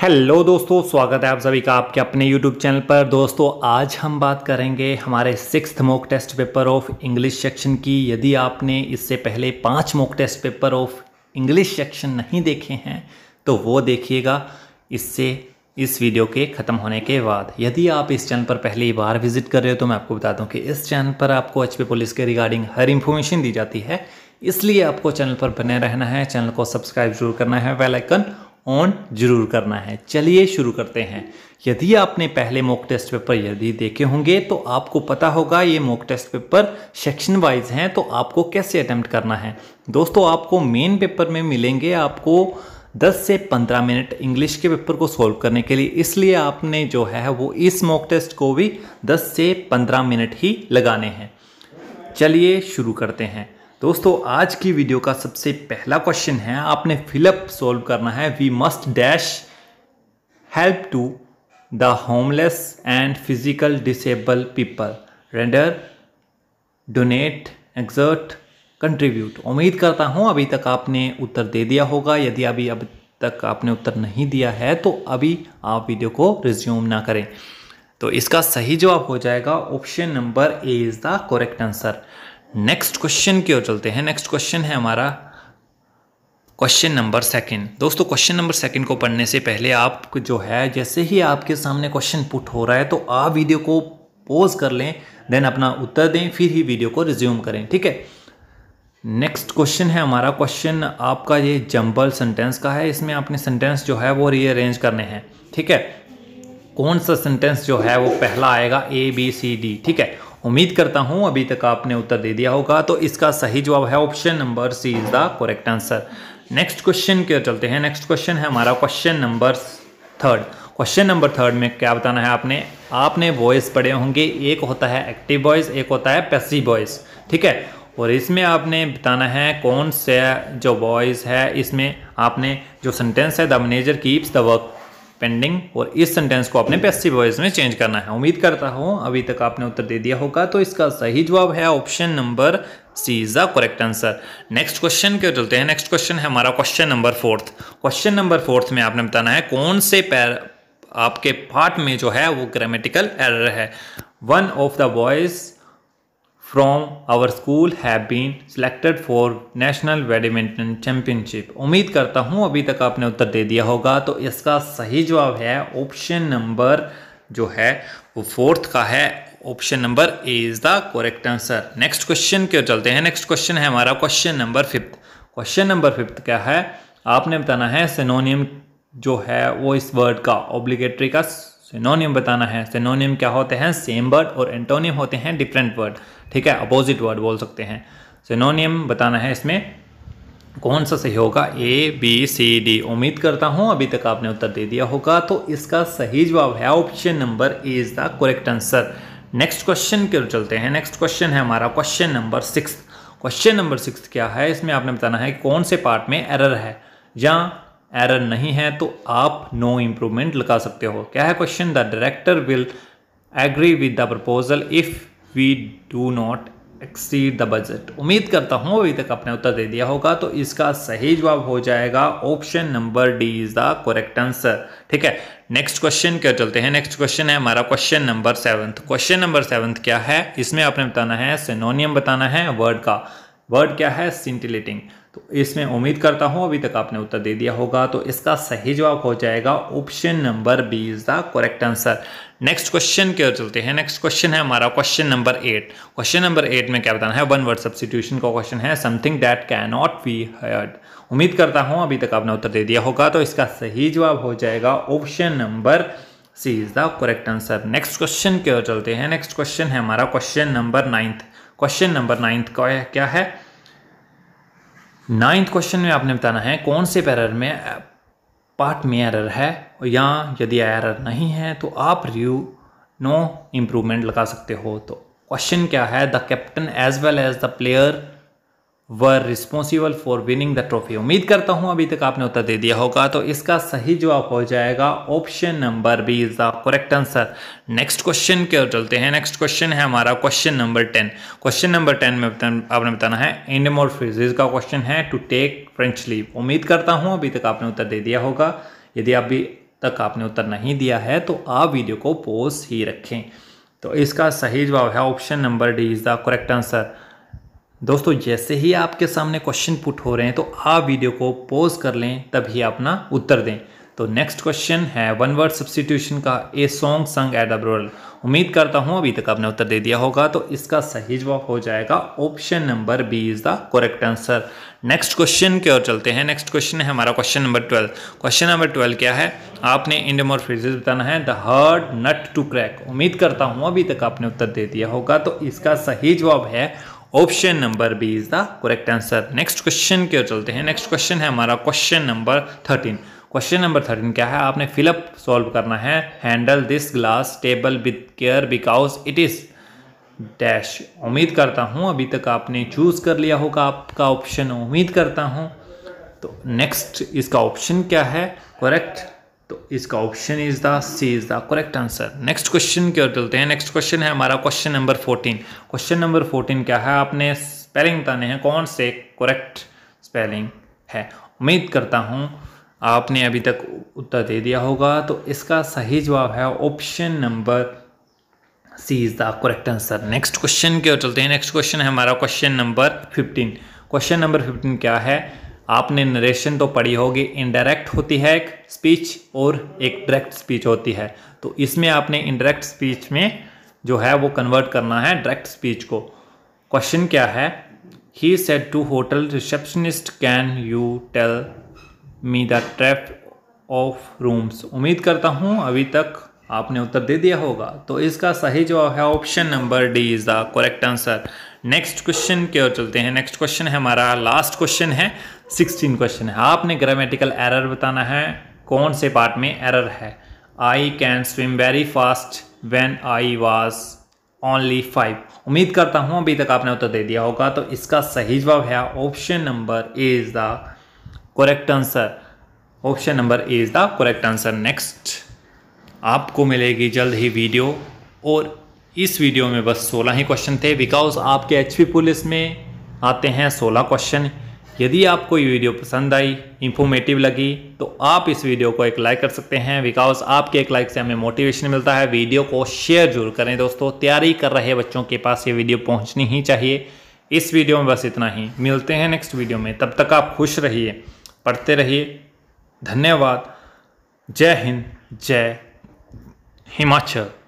hello दोस्तों स्वागत है आप सभी का आपके अपने यूट्यूब चैनल पर दोस्तों आज हम बात करेंगे हमारे six mock test paper of English section की यदि आपने इससे पहले पांच mock test paper of English section नहीं देखे हैं तो वो देखिएगा इससे इस वीडियो के ख़त्म होने के बाद यदि आप इस चैनल पर पहली बार विजिट कर रहे हो तो मैं आपको बता दूँ कि इस चैनल पर आपको एच पुलिस के रिगार्डिंग हर इन्फॉर्मेशन दी जाती है इसलिए आपको चैनल पर बने रहना है चैनल को सब्सक्राइब जरूर करना है वेलाइकन ऑन जरूर करना है चलिए शुरू करते हैं यदि आपने पहले मॉक टेस्ट पेपर यदि देखे होंगे तो आपको पता होगा ये mock test paper section wise हैं तो आपको कैसे अटैम्प्ट करना है दोस्तों आपको मेन पेपर में मिलेंगे आपको 10 से 15 मिनट इंग्लिश के पेपर को सॉल्व करने के लिए इसलिए आपने जो है वो इस मॉक टेस्ट को भी 10 से 15 मिनट ही लगाने हैं चलिए शुरू करते हैं दोस्तों आज की वीडियो का सबसे पहला क्वेश्चन है आपने फिलअप सॉल्व करना है we must dash help to the homeless and physical disable people render donate exert contribute उम्मीद करता हूं अभी तक आपने उत्तर दे दिया होगा यदि अभी अब तक आपने उत्तर नहीं दिया है तो अभी आप वीडियो को रिज्यूम ना करें तो इसका सही जवाब हो जाएगा option number A is the correct answer next question की ओर चलते हैं नेक्स्ट क्वेश्चन है हमारा क्वेश्चन नंबर सेकंड दोस्तों क्वेश्चन नंबर सेकंड को पढ़ने से पहले आप जो है जैसे ही आपके सामने क्वेश्चन पुट हो रहा है तो आप वीडियो को पॉज कर लें देन अपना उत्तर दें फिर ही वीडियो को रिज्यूम करें ठीक है नेक्स्ट क्वेश्चन है हमारा क्वेश्चन आपका ये जंबल सेंटेंस का है इसमें आपने सेंटेंस जो है वो रीअरेंज करने हैं ठीक है कौन सा सेंटेंस जो है वो पहला आएगा ए बी सी डी ठीक है उम्मीद करता हूँ अभी तक आपने उत्तर दे दिया होगा तो इसका सही जवाब है option number C is the correct answer next question क्या चलते हैं नेक्स्ट क्वेश्चन है हमारा question number third question number third में क्या बताना है आपने आपने वॉइस पढ़े होंगे एक होता है एक्टिव वॉइस एक होता है पैसिव वॉइस ठीक है और इसमें आपने बताना है कौन से जो वॉइस है इसमें आपने जो सेंटेंस है the manager keeps the work pending और इस सेंटेंस को आपने पैसिव वॉइस में चेंज करना है उम्मीद करता हूँ अभी तक आपने उत्तर दे दिया होगा तो इसका सही जवाब है option number C is the correct answer next question क्यों चलते हैं नेक्स्ट क्वेश्चन है हमारा question number fourth question number fourth में आपने बताना है कौन से पैर आपके पार्ट में जो है वो ग्रामेटिकल एरर है one of the voice from our school have been selected for national badminton championship उम्मीद करता हूँ अभी तक आपने उत्तर दे दिया होगा तो इसका सही जवाब है ऑप्शन नंबर जो है वो फोर्थ का है option number A is the correct answer next question क्यों चलते हैं नेक्स्ट क्वेश्चन है हमारा question number fifth question number fifth क्या है आपने बताना है सिनोनियम जो है वो इस वर्ड का ऑब्लिगेटरी का सिनोनियम बताना है सिनोनियम क्या होते हैं सेम वर्ड और एंटोनियम होते हैं डिफरेंट वर्ड ठीक है अपोजिट वर्ड बोल सकते हैं सिनोनियम बताना है इसमें कौन सा सही होगा ए बी सी डी उम्मीद करता हूं अभी तक आपने उत्तर दे दिया होगा तो इसका सही जवाब है option number A is the correct answer next question की ओर चलते हैं नेक्स्ट क्वेश्चन है हमारा question number six question number six क्या है इसमें आपने बताना है कौन से पार्ट में एरर है या एरर नहीं है तो आप नो इम्प्रूवमेंट लगा सकते हो क्या है question the director will agree with the proposal if we do not exceed the budget उम्मीद करता हूँ अभी तक आपने उत्तर दे दिया होगा तो इसका सही जवाब हो जाएगा option number D is the correct answer ठीक है नेक्स्ट क्वेश्चन क्या चलते हैं नेक्स्ट क्वेश्चन है हमारा question number seventh question number seventh क्या है इसमें आपने बताना है सिनोनियम बताना है वर्ड का वर्ड क्या है सिंटिलेटिंग तो इसमें उम्मीद करता हूँ अभी तक आपने उत्तर दे दिया होगा तो इसका सही जवाब हो जाएगा option number B is the correct answer next question की ओर चलते हैं नेक्स्ट क्वेश्चन है हमारा question number eight question number eight में क्या बताना है वन वर्ड सब्सिट्यूशन का क्वेश्चन है something that can not be heard उम्मीद करता हूँ अभी तक आपने उत्तर दे दिया होगा तो इसका सही जवाब हो जाएगा option number C is the correct answer next question की ओर चलते हैं नेक्स्ट क्वेश्चन है हमारा question number ninth question number ninth का क्या है नाइन्थ क्वेश्चन में आपने बताना है कौन से पैरर में पार्ट में एरर है या यदि एरर नहीं है तो आप रिव्यू नो इम्प्रूवमेंट लगा सकते हो तो क्वेश्चन क्या है the captain as well as the player were responsible for winning the trophy उम्मीद करता हूं अभी तक आपने उत्तर दे दिया होगा तो इसका सही जवाब हो जाएगा option number B is the correct answer next question की ओर चलते हैं नेक्स्ट क्वेश्चन है हमारा question number ten question number ten में आपने बताना है एंडमोर फ्रिजिज का क्वेश्चन है टू टेक फ्रेंच लीव उम्मीद करता हूँ अभी तक आपने उत्तर दे दिया होगा यदि अभी तक आपने उत्तर नहीं दिया है तो आप वीडियो को पोज ही रखें तो इसका सही जवाब है option number D is the correct answer दोस्तों जैसे ही आपके सामने क्वेश्चन पुट हो रहे हैं तो आप वीडियो को पॉज कर लें तभी अपना उत्तर दें तो नेक्स्ट क्वेश्चन है वन वर्ड सब्सिट्यूशन का a song sung at a burial उम्मीद करता हूं अभी तक आपने उत्तर दे दिया होगा तो इसका सही जवाब हो जाएगा option number B is the correct answer next question की ओर चलते हैं नेक्स्ट क्वेश्चन है हमारा question number twelve question number twelve क्या है आपने इंडमोर फ्रेजेस बताना है the hard nut to crack उम्मीद करता हूँ अभी तक आपने उत्तर दे दिया होगा तो इसका सही जवाब है option number B is the correct answer next question की ओर चलते हैं नेक्स्ट क्वेश्चन है हमारा question number thirteen question number thirteen क्या है आपने फिलअप सॉल्व करना है handle this glass table with care because it is dash उम्मीद करता हूँ अभी तक आपने चूज़ कर लिया होगा आपका ऑप्शन उम्मीद करता हूँ तो नेक्स्ट इसका ऑप्शन क्या है करेक्ट तो इसका option is the C is the correct answer next question की ओर चलते हैं नेक्स्ट क्वेश्चन है हमारा question number fourteen question number fourteen क्या है आपने स्पेलिंग बताने हैं कौन से करेक्ट स्पेलिंग है उम्मीद करता हूँ आपने अभी तक उत्तर दे दिया होगा तो इसका सही जवाब है option number C is the correct answer next question की ओर चलते हैं नेक्स्ट क्वेश्चन है हमारा question number fifteen question number fifteen क्या है आपने नरेशन तो पढ़ी होगी इनडायरेक्ट होती है एक स्पीच और एक डायरेक्ट स्पीच होती है तो इसमें आपने इनडायरेक्ट स्पीच में जो है वो कन्वर्ट करना है डायरेक्ट स्पीच को क्वेश्चन क्या है he said to hotel receptionist can you tell me the trap of rooms उम्मीद करता हूँ अभी तक आपने उत्तर दे दिया होगा तो इसका सही जवाब है option number D is the correct answer next question की ओर चलते हैं नेक्स्ट क्वेश्चन है हमारा लास्ट क्वेश्चन है सिक्सटीन क्वेश्चन है आपने ग्रामेटिकल एरर बताना है कौन से पार्ट में एरर है I can swim very fast when I was only five उम्मीद करता हूँ अभी तक आपने उत्तर दे दिया होगा तो इसका सही जवाब है option number A is the correct answer option number A is the correct answer next आपको मिलेगी जल्द ही वीडियो और इस वीडियो में बस 16 ही क्वेश्चन थे बिकॉज आपके एच पुलिस में आते हैं 16 क्वेश्चन यदि आपको ये वीडियो पसंद आई इंफॉर्मेटिव लगी तो आप इस वीडियो को एक लाइक कर सकते हैं बिकॉज आपके एक लाइक से हमें मोटिवेशन मिलता है वीडियो को शेयर जरूर करें दोस्तों तैयारी कर रहे बच्चों के पास ये वीडियो पहुंचनी ही चाहिए इस वीडियो में बस इतना ही मिलते हैं नेक्स्ट वीडियो में तब तक आप खुश रहिए पढ़ते रहिए धन्यवाद जय हिंद जय हिमाचल